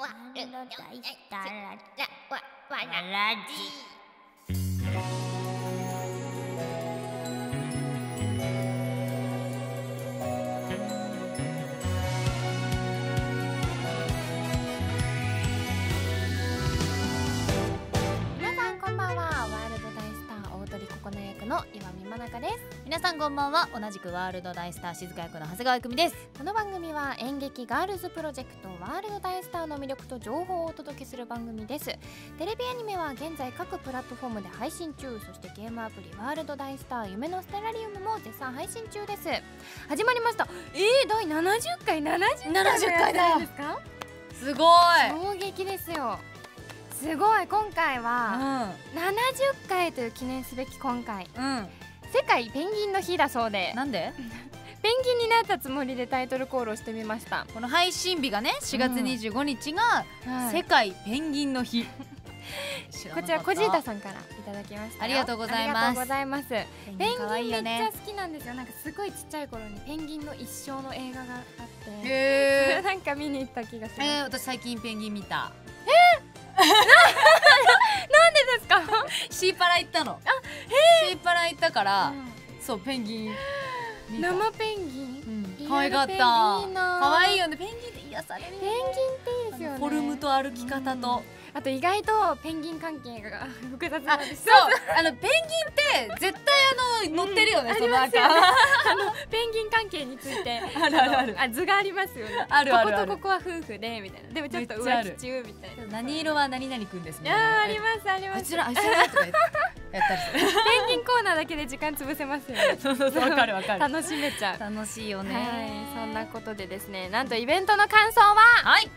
我扔垃圾。こんばんは同じくワールド大スター静香役の長谷川久美ですこの番組は演劇ガールズプロジェクトワールド大スターの魅力と情報をお届けする番組ですテレビアニメは現在各プラットフォームで配信中そしてゲームアプリワールド大スター夢のステラリウムも絶賛配信中です始まりましたえー、第70回70回だすごい衝撃ですよすごい今回は、うん、70回という記念すべき今回、うん、世界ペンギンの日だそうでなんで ペンギンになったつもりでタイトルコールをしてみましたこの配信日がね4月25日が、世界ペンギンの日、こちらコジータさんからいただきましたありがとうございますペンギンめっちゃ好きなんですよなんかすごいちっちゃい頃にペンギンの一生の映画があってへえ なんか見に行った気がする、えー、私最近ペンギン見たえー、シーパラ行ったのあへシーパラ行ったから、そうペンギン生ペンギン、うん、可愛かった可愛いよねペンギンって癒されるペンギンっていいですよねフォルムと歩き方と、あと意外とペンギン関係が複雑なんですそうあのペンギンって絶対あの乗ってるよね、うん、そのあ、ね、のペンギン関係についてあるあるあるあ図がありますよねあるあるこことここは夫婦でみたいなでもちょっと浮気中みたいな何色は何々くんですみありますありますあちらあちらとかやったり ペンギンコーナーだけで時間潰せますよねそうそうそうわかるわかる楽しめちゃう楽しいよねはいそんなことでですねなんとイベントの感想ははい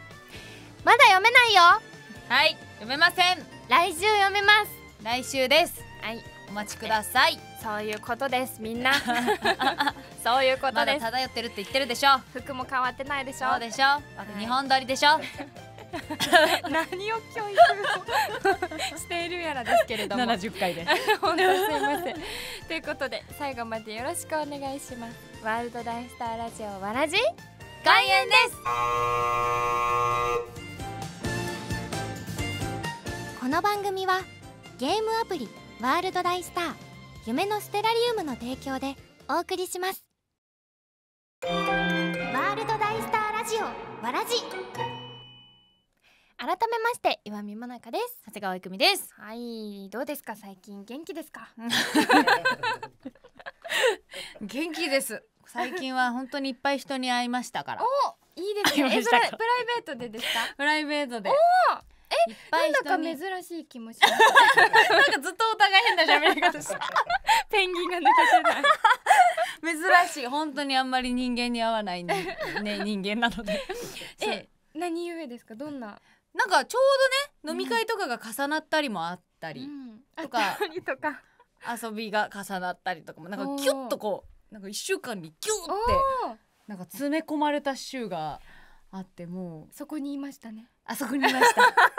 まだ読めないよはい読めません来週読めます来週ですはいお待ちくださいそういうことですみんな そういうことです漂ってるって言ってるでしょ服も変わってないでしょそうでしょ、あと日本撮りでしょ 何を教育しているやらですけれども70回で本当すいませんということで最後までよろしくお願いしますワールドダイスターラジオわらじ開演ですこの番組はゲームアプリ「ワールドダイスター夢のステラリウム」の提供でお送りします「ワールドダイスターラジオわらじ」改めまして岩見真中です長谷川郁美ですはいどうですか最近元気ですか元気です最近は本当にいっぱい人に会いましたからおいいですねプライベートでですかプライベートでおえいっぱい人になんか珍しい気もしますなんかずっとお互い変な喋り方して ペンギンが抜けてない珍しい本当にあんまり人間に合わないね人間なのでえ何故ですかどんななんかちょうどね飲み会とかが重なったりもあったりとか,、遊びが重なったりとかもなんかキュッとこうなんか1週間にキュッてなんか詰め込まれた週があってもうそこにいましたねあそこにいました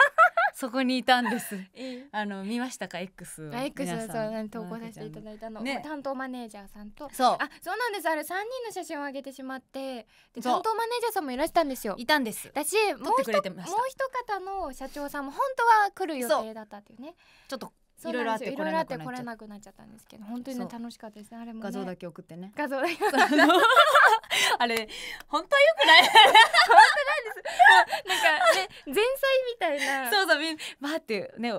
そこにいたんです。あの見ましたか X を。X そう投稿させていただいたの。ね、担当マネージャーさんと。そう。あそうなんですあれ三人の写真を上げてしまって担当マネージャーさんもいらしたんですよ。いたんです。だしもう一方の社長さんも本当は来る予定だったっていうね。ちょっといろいろあっていろいろあって来れなくなっちゃったんですけど本当にね楽しかったですねあれも、ね、画像だけ送ってね画像だけ あれ本当はよくない本当なんですなんかね前菜みたいなそうそうみんなバーってね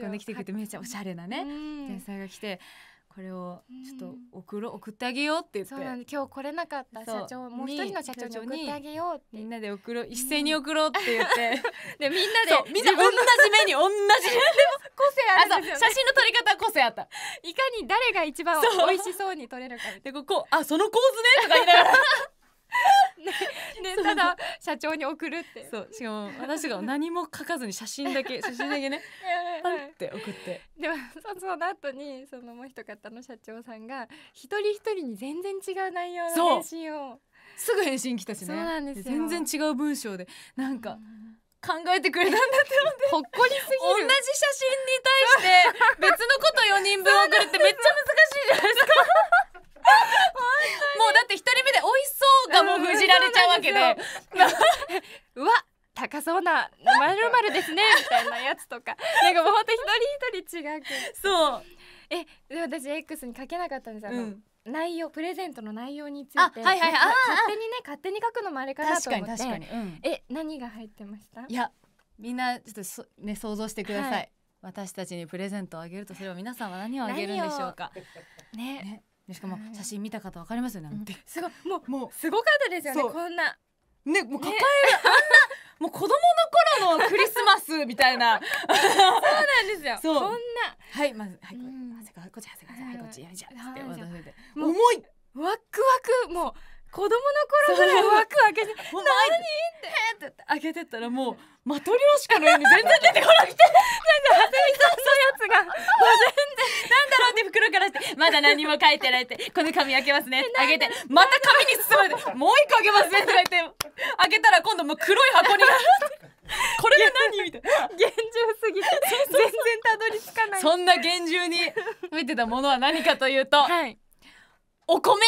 運んできてくれてめっちゃおしゃれなね前菜が来てこれをちょっと送ろ、うん、送ってあげようって言ってそうなんで今日来れなかった社長もう一人の社長に送ってあげようってみんなで送ろう一斉に送ろうって言って、でみんなでみんな同じ目に同じでも個性あるんですよ、ね、写真の撮り方個性あったいかに誰が一番美味しそうに撮れるかでこうあその構図ねとか言いながらで ただ社長に送るってそうしかも私が何も書かずに写真だけ 写真だけねパンって送ってでもその後にそのもう一方の社長さんが一人一人に全然違う内容の返信をすぐ返信来たしねそうなんです全然違う文章でなんか、考えてくれたんだってほっこりすぎる同じ写真に対して別のこと4人分送るってめっちゃ難しいじゃないですか もうだって一人目で美味しそうがもう封じられちゃうわけで、うん、うわ高そうなまるまるですねみたいなやつとかなんかもう本当一人一人違うそうえで私 X に書けなかったんですあの、うん内容プレゼントの内容について、はいはい、勝手にね勝手に書くのもあれかなと思って確かに確かに、うん、え何が入ってましたいやみんなちょっとね想像してください、はい、私たちにプレゼントをあげるとすれば皆さんは何をあげるんでしょうかねねしかも写真見た方わかりますよね、うん、すごいもうもうすごかったですよねこんなねもう抱える、ね、あんなもう子供の頃のクリスマスみたいなそうなんですよ そんなはいまずはい、うん、こっちはいこっちはいこっちはいこっちやりちゃって渡せてもう重いワクワクもう子供の頃ぐらい枠開けて「何?」ってって開けてったらもうマトリョーシカのように全然出てこなくてなんかはずみさんのやつがもう全然なんだろうって袋からしてまだ何も書いてないってこの紙開けますね開けてまた紙に包まれてもう一個開けますねとか言って開けたら今度もう黒い箱になる これが何みたいな厳重 すぎて全然たどり着かないそんな厳重に見てたものは何かというと、はいお米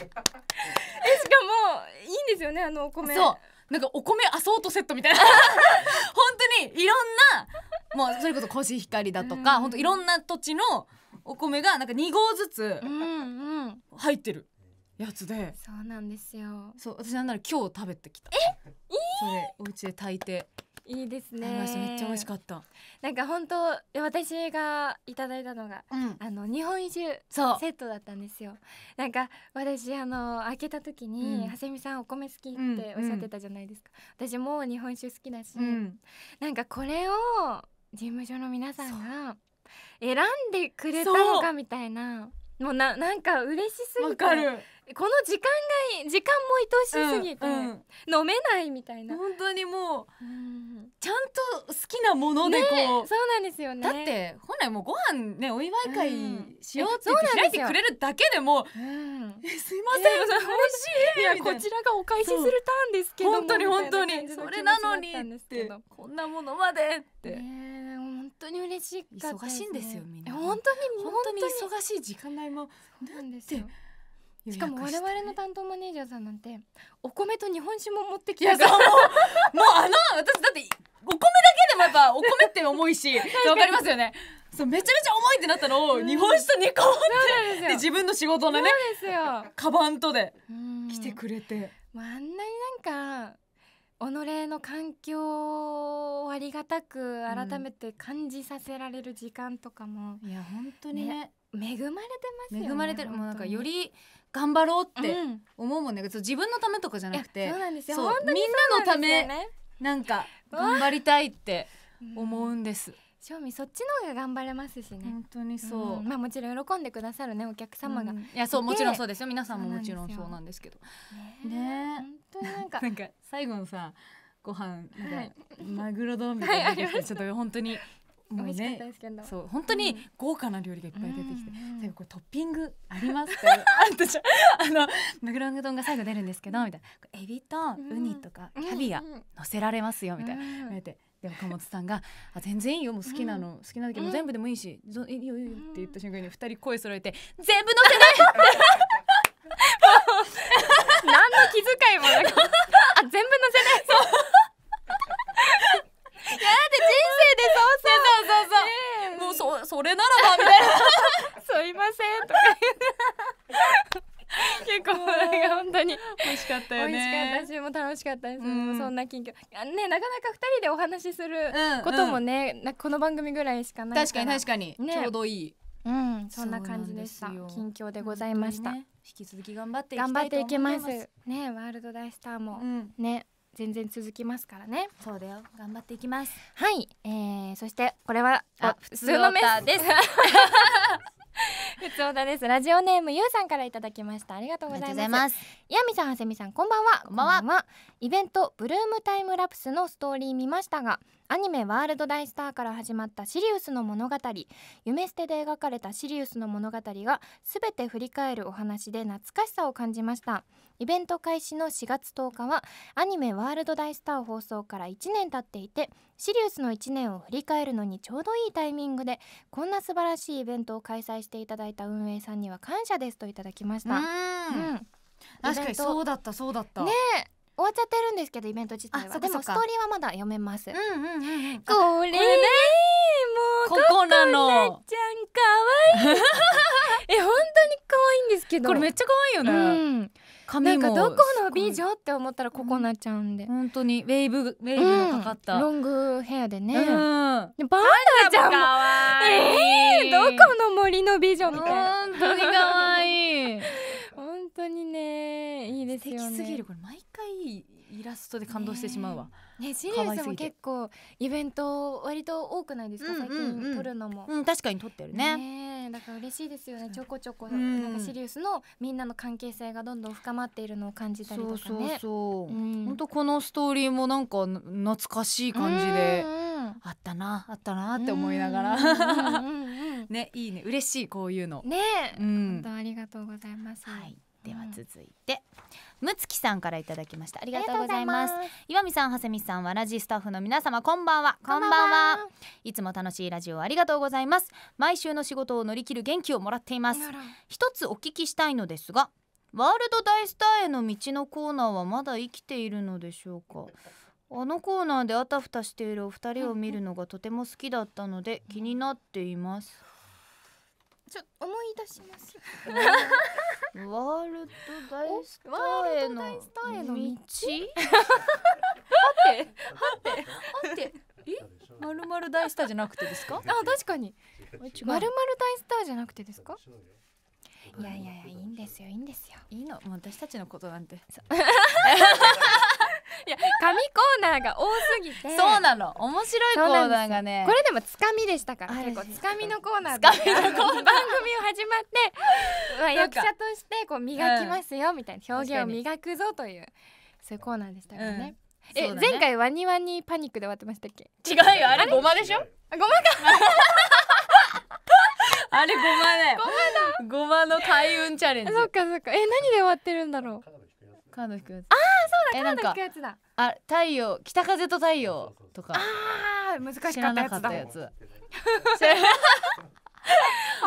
えしかもいいんですよねあのお米そうなんかお米アソートセットみたいな 本当にいろんなもうそれこそコシヒカリだとか、本当いろんな土地のお米がなんか2合ずつ入ってるやつで、うんうん、そうなんですよそう私なんなら今日食べてきたえそれお家で炊いていいですね。めっちゃ美味しかった。なんか本当私がいただいたのが、うん、あの日本一周セットだったんですよ。なんか私あの開けた時に、うん、長谷美さんお米好きっておっしゃってたじゃないですか。うん、私も日本酒好きだし、うん、なんかこれを事務所の皆さんが選んでくれたのかみたいな、もうななんか嬉しすぎて。この時間がいい時間も愛おしすぎて、うんうん、飲めないみたいな本当にもう、うん、ちゃんと好きなものでこう、ね、そうなんですよねだって本来もうご飯ねお祝い会しようって開いてくれるだけでも、うん、えすいません、えー、しいいやこちらがお返しするターンですけど本当に本当にそれなのにってこんなものまでって、ね、本当に嬉しか、ね、忙しいんですよみんな本当に本当に忙しい時間内もなんですよしかも我々の担当マネージャーさんなんてお米と日本酒も持ってきたもうもうあの私だってお米だけでもやっぱお米って重いし わかりますよねそうめちゃめちゃ重いってなったのを日本酒と煮個持ってで自分の仕事のねカバンとで来てくれてあんなになんか己の環境をありがたく改めて感じさせられる時間とかも、うん、いや本当にね、ね、恵まれてますよ、ね、恵まれてるもうなんかより頑張ろうって思うもんね、うん、自分のためとかじゃなくてそうなんですよみんなのため、なんか頑張りたいって思うんです。正味そっちの方が頑張れますしね本当にそう、うん、まあもちろん喜んでくださるねお客様が、うん、いやそうもちろんそうですよ皆さんももちろんそうなんですけどね本当になんか なんか最後のさご飯はい、マグロ丼みたいな、ちょっと本当にもうね、そう本当に豪華な料理がいっぱい出てきて、うん、最後これトッピングありますか？あんたじゃあのマグロ丼が最後出るんですけどみたいな、エビとウニとかキャビア乗せられますよみたいな、言われて。で岡本さんが「あ全然いいよもう好きなの、うん、好きな時も全部でもいいし、うん、いいよいいよ」って言った瞬間に2人声揃えて「全部のせない! 」何の気遣いもなく あ全部それならばみたいな「すいません」とか結構これが本当に美味しかったよね美味しかったしも楽しかったです、うん、そんな近況ねなかなか二人でお話しすることもね、うんうん、この番組ぐらいしかない確かに確かに、ね、ちょうどいいうんそんな感じでした近況でございました、ね、引き続き頑張っていきますねワールド大スターも、ね全然続きますからねそうだよ頑張っていきますはい、えー、そしてこれはあ普通のメーです 普通だですラジオネームゆうさんからいただきましたありがとうございますいやみさんはせみさんこんばんはこんばんはイベントブルームタイムラプスのストーリー見ましたがアニメ「ワールド大スター」から始まったシリウスの物語夢捨てで描かれたシリウスの物語が全て振り返るお話で懐かしさを感じましたイベント開始の4月10日はアニメ「ワールド大スター」放送から1年経っていてシリウスの1年を振り返るのにちょうどいいタイミングでこんな素晴らしいイベントを開催していただいた運営さんには感謝ですといただきました。うん、確かにそうだったそうだったね終わっちゃってるんですけどイベント自体はでもストーリーはまだ読めます、うんうんこれねもうここなのちゃん可愛い え本当に可愛いんですけどこれめっちゃ可愛いよね、うん、髪もなんかどこの美女って思ったらここなっちゃうんで、うん、本当にウェーブウェーブがかかった、うん、ロングヘアでね、うん、バンダちゃんもえー、どこの森の美女みたいな本当に可愛い 本当にねいいですよね素敵すぎるこれ毎回イラストで感動してしまうわ。ね、シリウスも結構イベント割と多くないですか、最近撮るのも。うん、確かに撮ってるね。ねだから嬉しいですよね。ちょこちょこ、なんかシリウスのみんなの関係性がどんどん深まっているのを感じたりとかね。そうそう本当このストーリーもなんか懐かしい感じで。あったなあったなって思いながら ねいいね嬉しいこういうのね、うん、本当ありがとうございます、はい、では続いて、うんむつきさんからいただきましたありがとうございます岩見さん長谷さんわらじスタッフの皆様こんばんはこんばんはいつも楽しいラジオありがとうございます毎週の仕事を乗り切る元気をもらっています一つお聞きしたいのですがワールド大スターへの道のコーナーはまだ生きているのでしょうかあのコーナーであたふたしているお二人を見るのがとても好きだったので気になっていますちょ思い出します ワールド大スターへの道はてはてはてえまるまる大スターじゃなくてですかあ確かにまるまる大スターじゃなくてですかいやいやいいんですよいいんですよいいの私たちのことなんて いや神コーナーが多すぎてそうなの面白いコーナーがねこれでもつかみでしたから結構つかみのコーナーで番組を始まって、まあ、役者としてこう磨きますよみたいな表現を磨くぞというそういうコーナーでしたからね、うん、え、ね、前回ワニワニパニックで終わってましたっけ違うよあれゴマでしょあゴマか あれごまねごまだごま の開運チャレンジそっかそっかえ何で終わってるんだろうカード引くやつああそうだカード引くやつだあ太陽北風と太陽とかああ難しかったやつ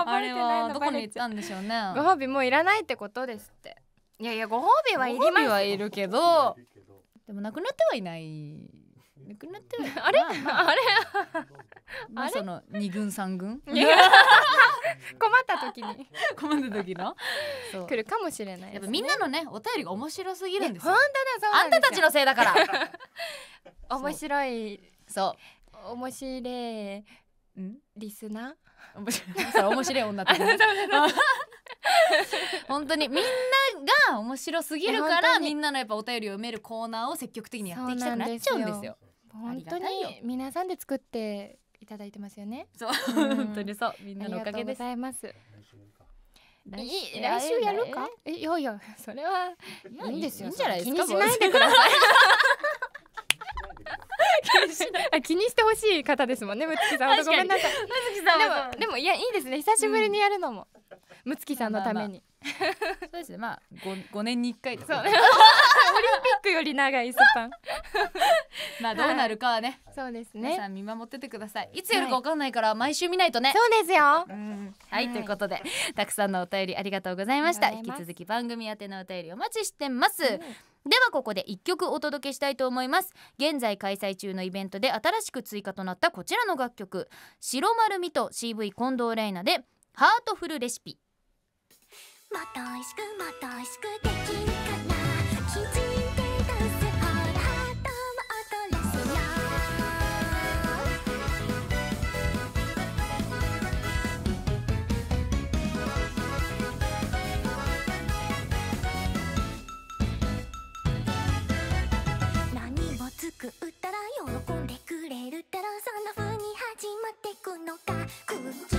あれはどこに行ったんでしょうねご褒美もういらないってことですっていやいやご褒美はいりますはいるけどでもなくなってはいないなくなっては あれ、まあ、あれまあ、その二軍三軍 困った時に困った時の 来るかもしれない、ね、やっぱみんなのねお便りが面白すぎるんですよ本当だそうあんたたちのせいだから 面白いそう面白いうんリスナー面白いそれ面白い女と本当にみんなが面白すぎるからみんなのやっぱお便りを読めるコーナーを積極的にやっていきたくなっちゃうんですよ本当に皆さんで作ってただいてますよねそう、本当にそうみんなのおかげでございます来週来週やるかえいやいやそれはいいんですよいいんじゃないですか気にしないでください 気にしてほしい方ですもんね、むつきさん。ごめんなさい。むつきさんでも、でも、いや、いいですね。久しぶりにやるのも。むつきさんのために。そうですね。まあ、五、五年に一回。そう。オリンピックより長いスパン。まあどうなるかはね、そうです皆さねん見守っててくださいいつやるかわかんないから毎週見ないとね、そうですようんはい、はいということでたくさんのお便りありがとうございました引き続き番組宛てのお便りお待ちしてます、ではここで一曲お届けしたいと思います現在開催中のイベントで新しく追加となったこちらの楽曲白丸美と CV 近藤玲奈でハートフルレシピまた美味しくまた美味しくできるかなってくのか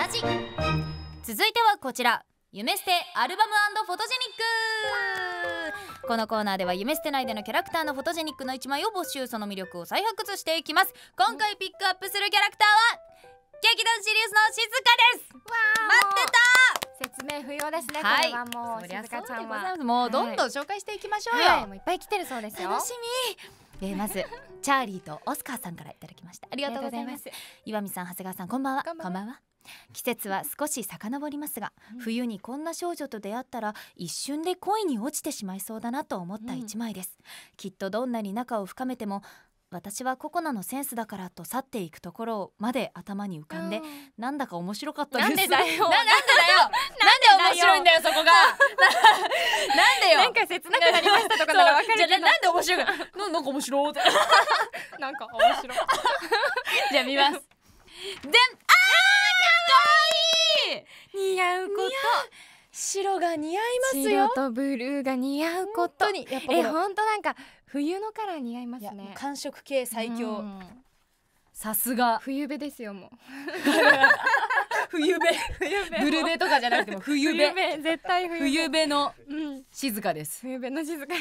ラジ続いてはこちら夢捨てアルバムフォトジェニックこのコーナーでは夢捨てないでのキャラクターのフォトジェニックの一枚を募集その魅力を再発掘していきます今回ピックアップするキャラクターは劇団シリーズの静香ですわ待ってた説明不要ですね、はい、これはもう静香ちゃんはもうどんどん紹介していきましょうよ、はいはい、もういっぱい来てるそうですよ楽しみえ まずチャーリーとオスカーさんからいただきましたありがとうございます岩見さん長谷川さんこんばんはこんばんは季節は少し遡りますが、うん、冬にこんな少女と出会ったら一瞬で恋に落ちてしまいそうだなと思った一枚です、うん、きっとどんなに仲を深めても私はココナのセンスだからと去っていくところまで頭に浮かんで、うん、なんだか面白かったですなんでだよ なんでだよなんで面白いんだよそこがなんでよなんか切なくなりましたとかならわかるけど なんで面白いななんか面白い なんか面白いじゃあ見ますであ似合うこと白が似合いますよ白とブルーが似合うことにやっぱえ本当なんか冬のカラー似合いますね寒色系最強さすが冬べですよもう 冬べブルベとかじゃなくても冬べ絶対冬べ冬べの静かです、うん、冬べの静か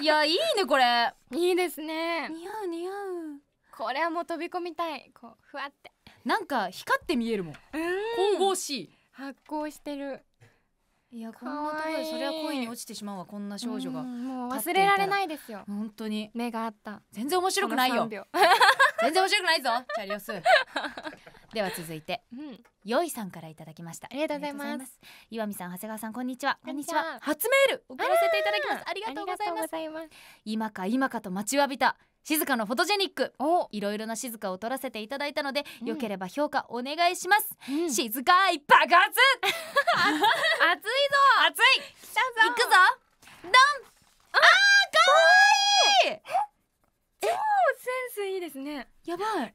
いやいいねこれいいですね似合う似合うこれはもう飛び込みたいこうふわってなんか光って見えるもん神合し発光してるいやこんなところでそれは恋に落ちてしまうわこんな少女がもう忘れられないですよ本当に目があった全然面白くないよ 全然面白くないぞチャリオス では続いて、うん、よいさんからいただきましたありがとうございます岩見さん長谷川さんこんにちはこんにちは初メール送らせていただきますありがとうございます今か今かと待ちわびた静香のフォトジェニックいろいろな静香を撮らせていただいたので、うん、よければ評価お願いします、うん、静かい爆発 熱いぞ熱い来たぞくぞドンあーかわいい超センスいいですねやばい超かわ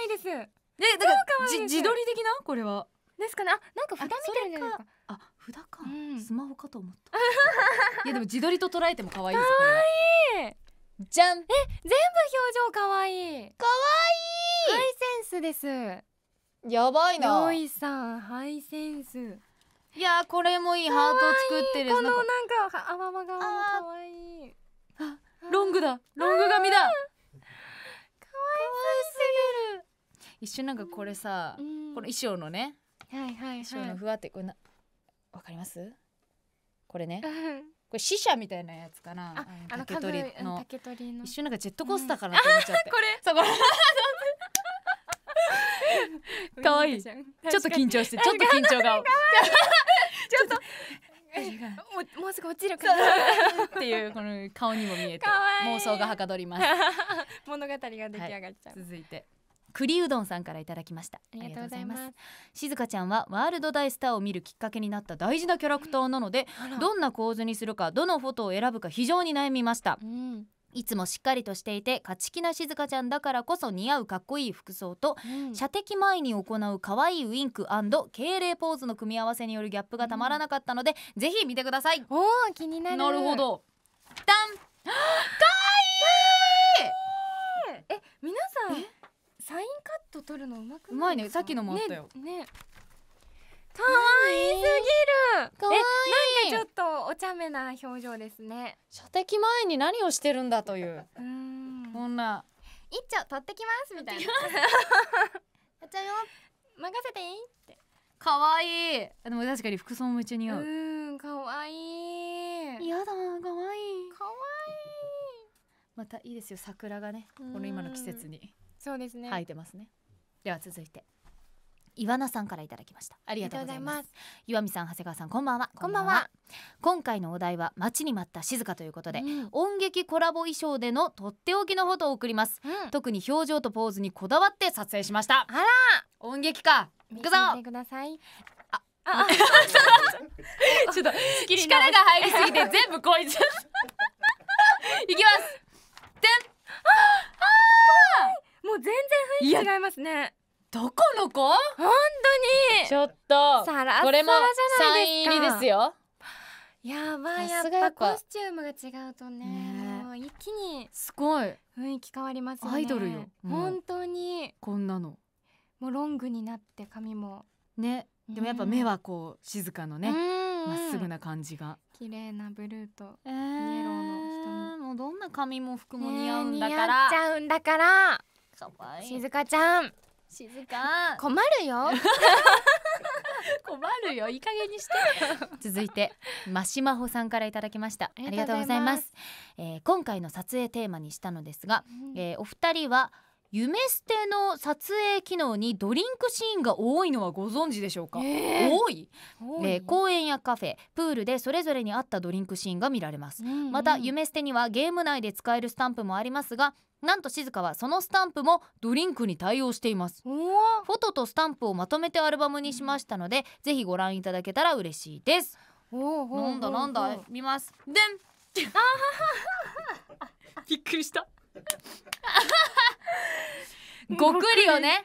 いいですで、だかい自撮り的なこれはですかねあ、なんか札見てるじゃないですかあ、札か、うん、スマホかと思ったいやでも自撮りと捉えても可愛いです可愛いじゃんえ全部表情かわいいかわいいハイセンスですやばいなロイさんハイセンスいやこれもいいハート作ってるこのなんかあままがかわいいあロングだロング髪だかわいすぎる一瞬なんかこれさ、この衣装のねはいはいはい衣装のふわってこれなわかりますこれね これ死者みたいなやつかなああの竹取りの竹取の一瞬なんかジェットコースターかなと思っちゃって、これそこ 可愛い ちょっと緊張してちょっと緊張が ちょっともうもうすぐ落ちるかなっていうこの顔にも見えて妄想がはかどります物語が出来上がっちゃう、続いてリうどんさんからいただきましたありがとうございます静香ちゃんはワールド大スターを見るきっかけになった大事なキャラクターなので、うん、どんな構図にするかどのフォトを選ぶか非常に悩みました、うんいつもしっかりとしていて勝ち気な静香ちゃんだからこそ似合うかっこいい服装と、うん、射的前に行う可愛いウインク敬礼ポーズの組み合わせによるギャップがたまらなかったので、うん、ぜひ見てくださいおー気になるなるほどダンかわいいえ皆さんサインカット取るのうまくうまいねさっきのもあったよねね可愛すぎる可愛いいなんかちょっとお茶目な表情ですね射的前に何をしてるんだといううんこんなち丁取ってきますみたいなやっちゃうよ任せていいって可愛いいでも確かに服装もめっちゃ似合ううん可愛いいやだ可愛い可愛いまたいいですよ桜がねこの今の季節にそうですね。はいてますね。では続いて岩名さんからいただきましたありがとうございます岩見さん長谷川さんこんばんはこんばんは今回のお題は待ちに待った静かということで、うん、音劇コラボ衣装でのとっておきのフォトを送ります、うん、特に表情とポーズにこだわって撮影しましたあら音劇か行くぞ見てくださいあ、あ ちょっと力が入りすぎて全部こいつい きますでんああもう全然雰囲気違いますねどこの子本当にちょっとサラこれもサイン入りですよやばいやっぱコスチュームが違うとね、もう一気にすごい雰囲気変わりますよねアイドルよ本当にこんなのもうロングになって髪もねでもやっぱ目はこう静かのねま、っすぐな感じが綺麗なブルーとイエローの瞳、えもうどんな髪も服も似合うんだから、似合っちゃうんだからかわいい静香ちゃん静香困るよ 困るよいい加減にして 続いてマシマホさんからいただきましたありがとうございますえー、今回の撮影テーマにしたのですが、うん、えー、お二人は「夢捨ての撮影機能にドリンクシーンが多いのはご存知でしょうか、えー、多いえで公園やカフェプールでそれぞれに合ったドリンクシーンが見られます、うんうん、また夢捨てにはゲーム内で使えるスタンプもありますがなんと静香はそのスタンプもドリンクに対応していますフォトとスタンプをまとめてアルバムにしましたので、うん、ぜひご覧いただけたら嬉しいですなんだなんだ見ますでん びっくりした ごくりをね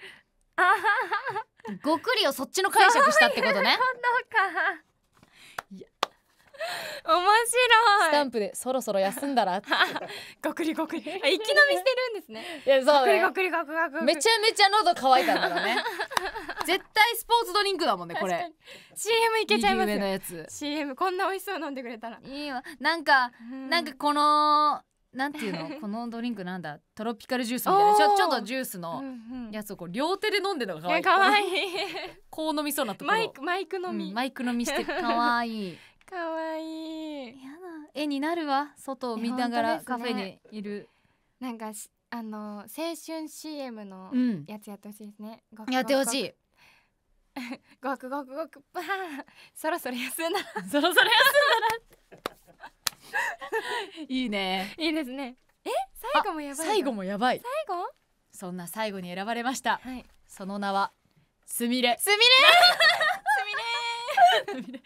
ごくりをそっちの解釈したってことね い面白いスタンプでそろそろ休んだら ごくりごくりあ、生き飲みしてるんですねいやそうごくりごくりごくりめちゃめちゃ喉乾いたんだろね絶対スポーツドリンクだもんねこれ CM いけちゃいますよ CM こんな美味しそう飲んでくれたらいいわなんか、なんかこのなんていうの このドリンクなんだトロピカルジュースみたいなちょちょっとジュースのやつをこう両手で飲んでるのがかわいいこう飲みそうなところマイクマイク飲み、うん、マイク飲みしてかわいいかわいいな絵になるわ外を見ながらカフェにいる、ね、なんかあの青春 CM のやつやってほしいですね、うん、やってほしいごくごくごくばそろそろ休んだそろそろ休んだら いいねいいですねえ最後もやばい最後もやばい最後そんな最後に選ばれました、はい、その名はすみれすみれ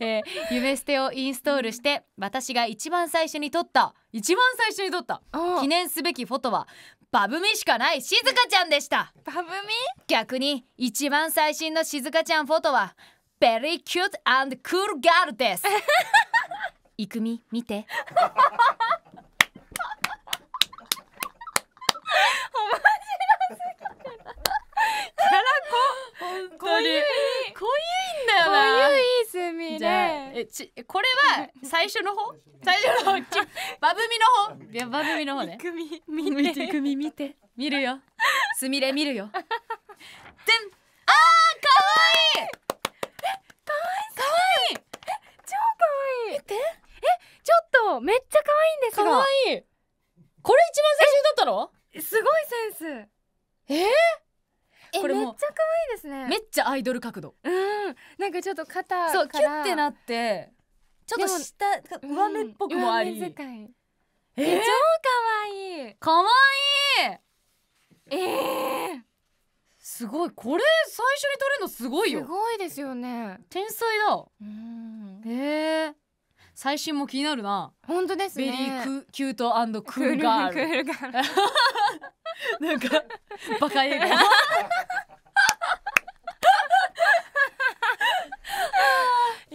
えー、夢捨てをインストールして私が一番最初に撮った一番最初に撮った記念すべきフォトはバブミしかないしずかちゃんでしたバブミ逆に一番最新のしずかちゃんフォトはベリーキュートクールガールですいくみ見て当に濃いんだよな濃いすみれえちこれは最初の方最初の方バブミの方いやバブミの方ね組見てみ見て見るよすみれ見るよ全あーかわいいかいいかいい超かわいい見てえ、ちょっとめっちゃ可愛いんですが可愛いこれ一番最初だったのすごいセンスえー、これめっちゃ可愛いですねめっちゃアイドル角度うんなんかちょっと肩そうキュッてなってちょっと下上目っぽくもあり、うん、えー、超可愛い可愛いえー、すごいこれ最初に撮れるのすごいよすごいですよね天才だうんえー最新も気になるな本当ですねベリークキュートクールガールルガールなんかバカ映画 い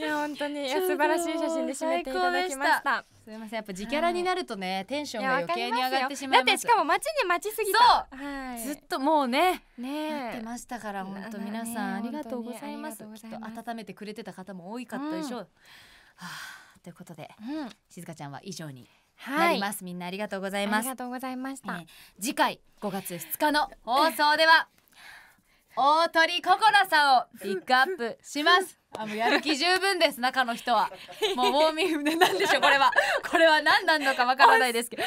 や本当に素晴らしい写真で締めていただきましたすみませんやっぱ自キャラになるとね、はい、テンションが余計に上がってしまいだってしかも待ちに待ちすぎたそう、はい、ずっともうねねってましたから本当皆さんありがとうございますきっと温めてくれてた方も多かったでしょう、はあということで、うん、静香ちゃんは以上になります、みんなありがとうございますありがとうございました、えー次回5月2日の放送では大鳥心さんをピックアップします あもうやる気十分です中の人はもうウォーミングでなんでしょうこれはこれは何なんのかわからないですけど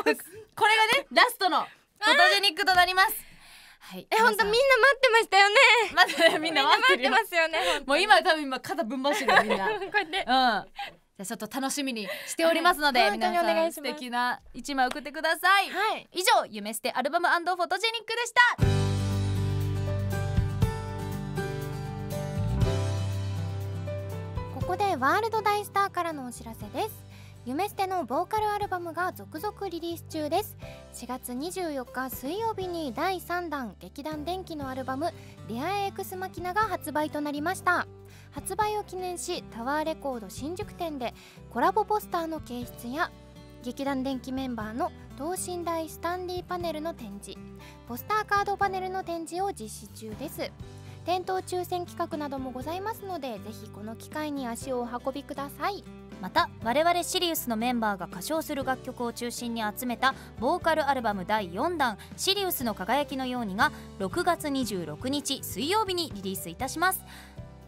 これがねラストのフォトジェニックとなりますはい、え本当みんな待ってましたよね。待ってみんな待ってますよね。もう今多分今肩ぶん回してるみんな。こうやって。うん。じゃちょっと楽しみにしておりますので、はい、皆さん素敵な一枚送ってください。はい。以上夢捨てアルバムフォトジェニックでした。ここでワールド大スターからのお知らせです夢捨てのボーカルアルバムが続々リリース中です4月24日水曜日に第3弾劇団電気のアルバム「レアエクスマキナ」が発売となりました発売を記念しタワーレコード新宿店でコラボポスターの掲出や劇団電気メンバーの等身大スタンディパネルの展示ポスターカードパネルの展示を実施中です店頭抽選企画などもございますのでぜひこの機会に足をお運びくださいまた我々シリウスのメンバーが歌唱する楽曲を中心に集めたボーカルアルバム第4弾「シリウスの輝きのように」が6月26日水曜日にリリースいたします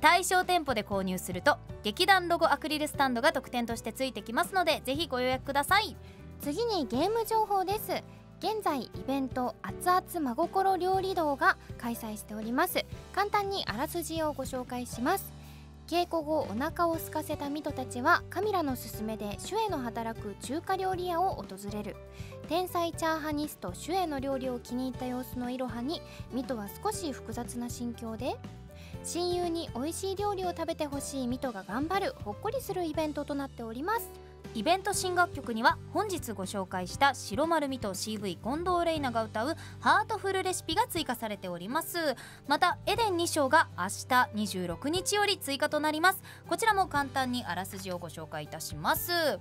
対象店舗で購入すると劇団ロゴアクリルスタンドが特典としてついてきますのでぜひご予約ください次にゲーム情報です現在イベント熱々真心料理堂が開催しております簡単にあらすじをご紹介します稽古後お腹を空かせたミトたちはカミラの勧めでシュエの働く中華料理屋を訪れる天才チャーハニストシュエの料理を気に入った様子のイロハにミトは少し複雑な心境で親友に美味しい料理を食べてほしいミトが頑張るほっこりするイベントとなっておりますイベント新楽曲には本日ご紹介した白丸美と CV 近藤玲奈が歌うハートフルレシピが追加されておりますまたエデン2章が明日26日より追加となりますこちらも簡単にあらすじをご紹介いたします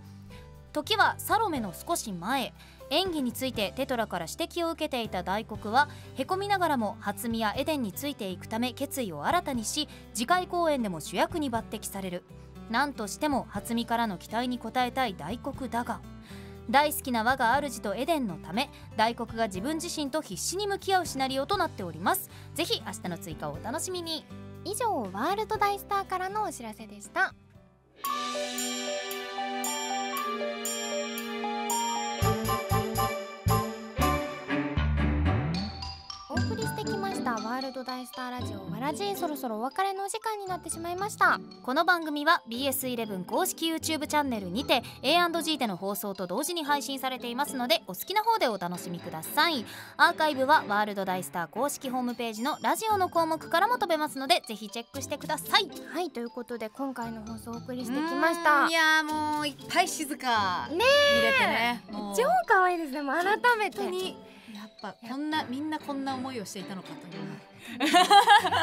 時はサロメの少し前演技についてテトラから指摘を受けていた大黒はへこみながらも初見やエデンについていくため決意を新たにし次回公演でも主役に抜擢される何としても初見からの期待に応えたい大黒だが大好きな我が主とエデンのため大黒が自分自身と必死に向き合うシナリオとなっておりますぜひ明日の追加をお楽しみに以上ワールド大スターからのお知らせでしたルド大スターラジオわらじそろそろお別れのお時間になってしまいましたこの番組は BS11 公式 YouTube チャンネルにて A&G での放送と同時に配信されていますのでお好きな方でお楽しみくださいアーカイブはワールド大スター公式ホームページのラジオの項目からも飛べますのでぜひチェックしてくださいはいということで今回の放送をお送りしてきましたいやもういっぱい静かねえ見れてね超可愛いですねもう改めてやっぱこんなみんなこんな思いをしていたのかという。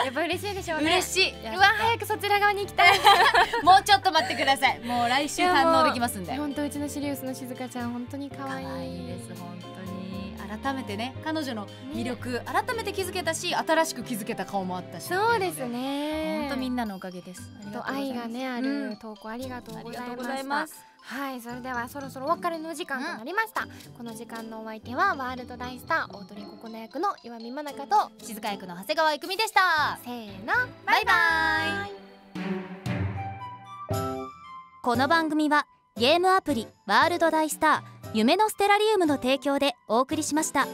やっぱ嬉しいでしょうね嬉しいうわ早くそちら側に行きたい もうちょっと待ってくださいもう来週反応できますんで本当うちのシリウスの静香ちゃん本当に可愛い可愛いです本当に改めてね彼女の魅力、ね、改めて気づけたし新しく気づけた顔もあったしそうですね本当みんなのおかげですと愛がねある投稿ありがとうございます、はいそれではそろそろお別れの時間となりました、うん、この時間のお相手はワールド大スター大鳥ここな役の岩見真中と静香役の長谷川育美でしたせーのバイバイこの番組はゲームアプリワールド大スター夢のステラリウムの提供でお送りしました。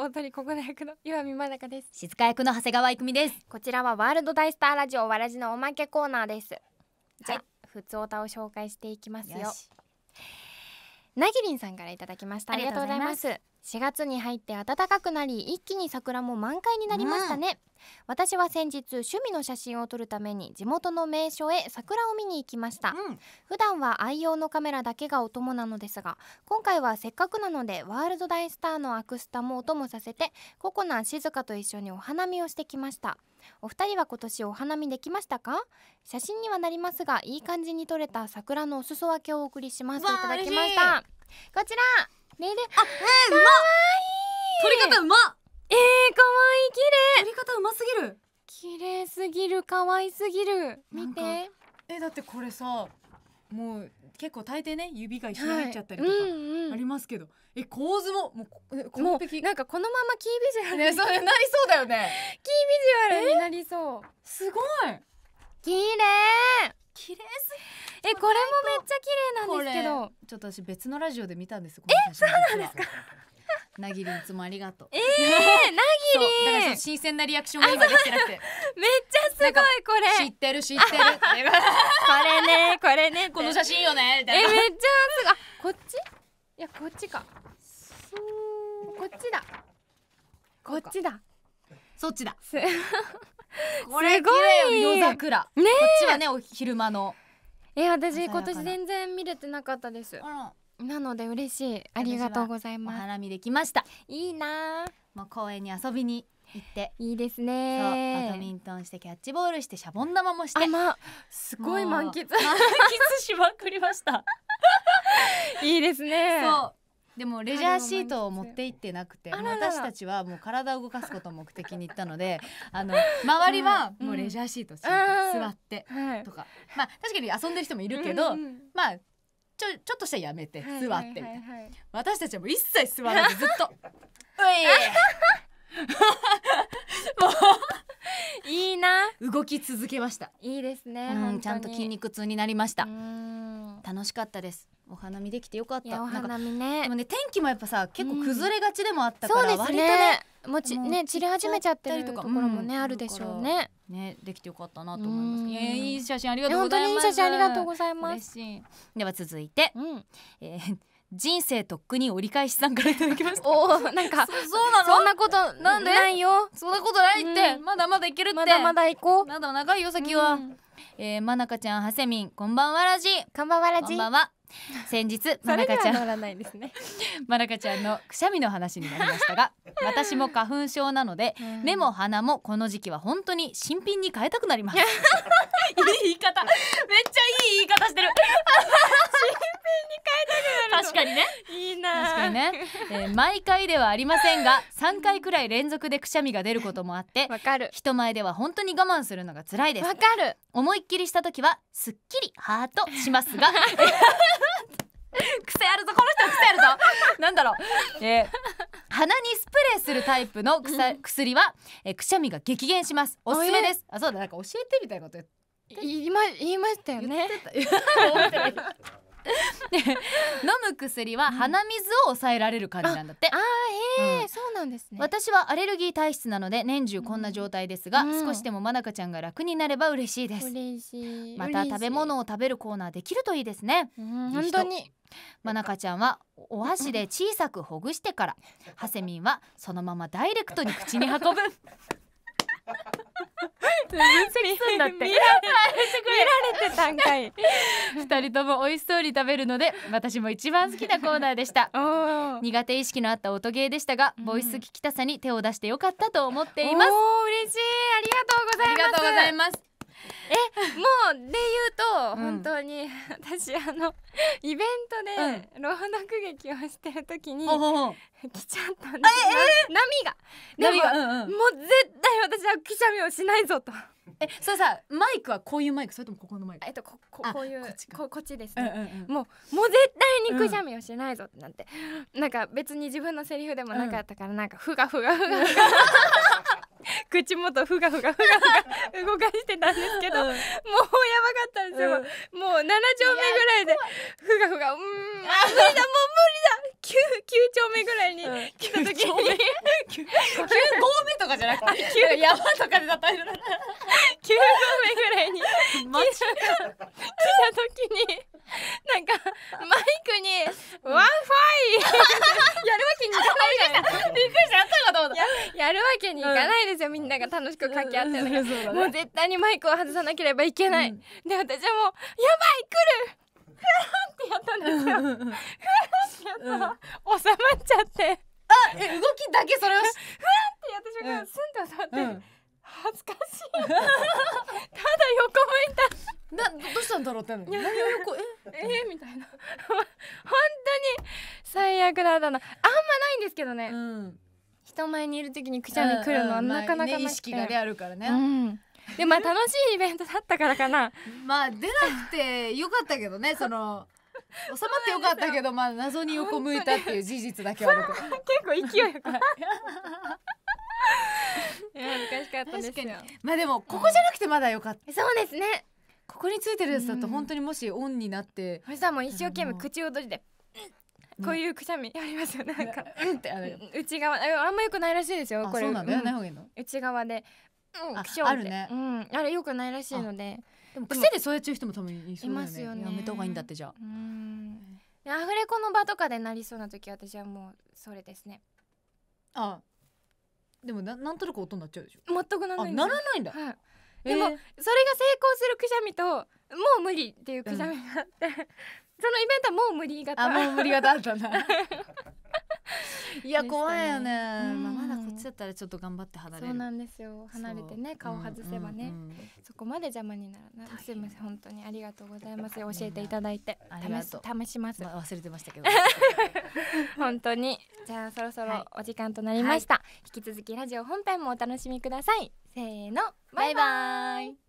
大鳥ここ役の岩見真中です静香役の長谷川育美ですこちらはワールド大スターラジオわらじのおまけコーナーですじゃ、はい、ふつおたを紹介していきますよなぎりんさんからいただきましたありがとうございます4月に入って暖かくなり一気に桜も満開になりましたね、うん、私は先日趣味の写真を撮るために地元の名所へ桜を見に行きました、うん、普段は愛用のカメラだけがお供なのですが今回はせっかくなのでワールド大スターのアクスタもお供させてココナン静香と一緒にお花見をしてきましたお二人は今年お花見できましたか写真にはなりますがいい感じに撮れた桜のお裾分けをお送りしますいただきましたこちらねで、あ、えー、うまい取り方うまえー、可愛いい綺麗取り方うますぎる綺麗すぎる可愛すぎる見てえだってこれさもう結構大抵ね指がひらいちゃったりとかありますけど、え構図ももう完璧なんかこのままキービジュアルねそれなりそうだよねキービジュアルになりそうすごい綺麗綺麗すえこれもめっちゃ綺麗なんですけどちょっと私別のラジオで見たんですえそうなんですかなぎりいつもありがとう。ええー、なぎり。新鮮なリアクションが今できてなくて。めっちゃすごいこれ。知ってる知ってる。これねこれねこの写真よねえめっちゃすごい。こっち？いやこっちか。こっちだ。こっちだ。そっちだ。これすごい夜桜。こっちはねお昼間の。え私今年全然見れてなかったですなので嬉しいありがとうございますお花見できましたいいなもう公園に遊びに行っていいですねバドミントンしてキャッチボールしてシャボン玉もして、まあ、すごい満喫満喫しまくりました いいですねそうでもレジャーシートを持って行ってなくて私たちはもう体を動かすことを目的に行ったので あの周りはもうレジャーシート座ってとか、まあ確かに遊んでる人もいるけど、まあちょちょっとしたやめて座って私たちはもう一切座らずずっと「う いいいな動き続けましたいいですね、うん、ちゃんと筋肉痛になりました楽しかったですお花見できてよかったお花見ねでもね天気もやっぱさ結構崩れがちでもあったから、うん、割とねもちね散り始めちゃってるところもね、うん、あるでしょうねねできてよかったなと思います、えいい写真ありがとうございます本当にいい写真ありがとうございますでは続いて、うん、えー、人生とっくに折り返しさんからいただきました おおなんか そうなのそんなことなんでないよそんなことないって、うん、まだまだいけるってまだまだ行こうまだ長いよ先は、うん、えー、まなかちゃんはせみんこんばんはラジこんばんはラジこんばんは先日まなかちゃんらないですね まなかちゃんのくしゃみの話になりましたが 私も花粉症なので、うん、目も鼻もこの時期は本当に新品に変えたくなります いい言い方めっちゃいい言い方してる新品に変えた確かにねいいな確かにね、えー、毎回ではありませんが3回くらい連続でくしゃみが出ることもあってわかる。人前では本当に我慢するのが辛いですわかる思いっきりした時はすっきりハートしますが 癖あるぞこの人癖あるぞなんだろう、えー、鼻にスプレーするタイプの薬は、えー、くしゃみが激減しますおすすめです、あそうだなんか教えてみたいなこと言今言いましたよね飲む薬は鼻水を抑えられる感じなんだって、うん、ああええうん、そうなんですね私はアレルギー体質なので年中こんな状態ですが、うん、少しでもまなかちゃんが楽になれば嬉しいです嬉しいまた食べ物を食べるコーナーできるといいですね、本当にまなかちゃんはお箸で小さくほぐしてからハセミンはそのままダイレクトに口に運ぶ 分析すんだって見られてたんかい二人とも美味しそうに食べるので私も一番好きなコーナーでした苦手意識のあった音ゲーでしたが、うん、ボイス聞きたさに手を出してよかったと思っています嬉しいありがとうございますえもうで言うと本当に、私あのイベントで朗読劇をしてる時に、来ちゃったんです、えー、波が波が、もう絶対私はくしゃみをしないぞと。えそれさマイクはこういうマイクそれともここのマイクえっとこここういうこっちここっちですね、うんうんうん、もうもう絶対にくしゃみをしないぞってなって、うん、なんか別に自分のセリフでもなかったから、うん、なんかふがふがふがふが 口元ふがふがふがふが動かしてたんですけど、うん、もうやばかったんですよ、うん、もう7丁目ぐらいでふがふがうんあ無理だもう無理だ 9, 9丁目ぐらいに来た時に、うん、9, 丁目合目とかじゃなくて9山とかで叩いてた9合目ぐらいに来た来た時になんかマイクに「ワンファイ!」やるわけにいかないですよ、みんなが楽しく掛け合ってる、ね、もう絶対にマイクを外さなければいけない、うん、で私はもう「やばい来る!」ふらってやったんですよふらってやったら、収まっちゃってあえ動きだけそれをふらってやった瞬間、ん、スンと収まって、うん、恥ずかしいただ横向いたなどうしたんだろうって何を横ええみたいな 本当に最悪だったなあんまないんですけどね、うん、人前にいる時にくしゃみくるのはなかなかなくて、うんうんまあね、意識があるからね、うん、でも楽しいイベントだったからかな まあ出なくてよかったけどねその収まってよかったけどまあ謎に横向いたっていう事実だけは僕 結構勢いよく いや難しかったですよまあでもここじゃなくてまだよかった、うん、そうですねここについてるやつだと本当にもしオンになって、うん、そしたらもう一生懸命口を閉じて「こういうくしゃみありますよなんか、うんってある内側あんま良くないらしいですよこれそうなんだない方がいいの内側でうんくしょあるねうんあれよくないらしいのででも癖でそうやっちゃう人もたまにいそうだよねよねやめた方がいいんだってじゃあうんアフレコの場とかでなりそうな時私はもうそれですねあでもななんとなく音なっちゃうでしょ全くならないならないんだ、はいでも、それが成功するくしゃみともう無理っていうくしゃみがあって、そのイベントもう無理型あもう無理型だったんいや、怖いよね、まあ、まだこっちだったらちょっと頑張って離れそうなんですよ離れてね顔外せばね、うんうんうん、そこまで邪魔にならないすみません本当にありがとうございます教えていただいて試す試します、まあ、忘れてましたけど 本当にじゃあそろそろお時間となりました、はい、引き続きラジオ本編もお楽しみくださいせーのバイバイ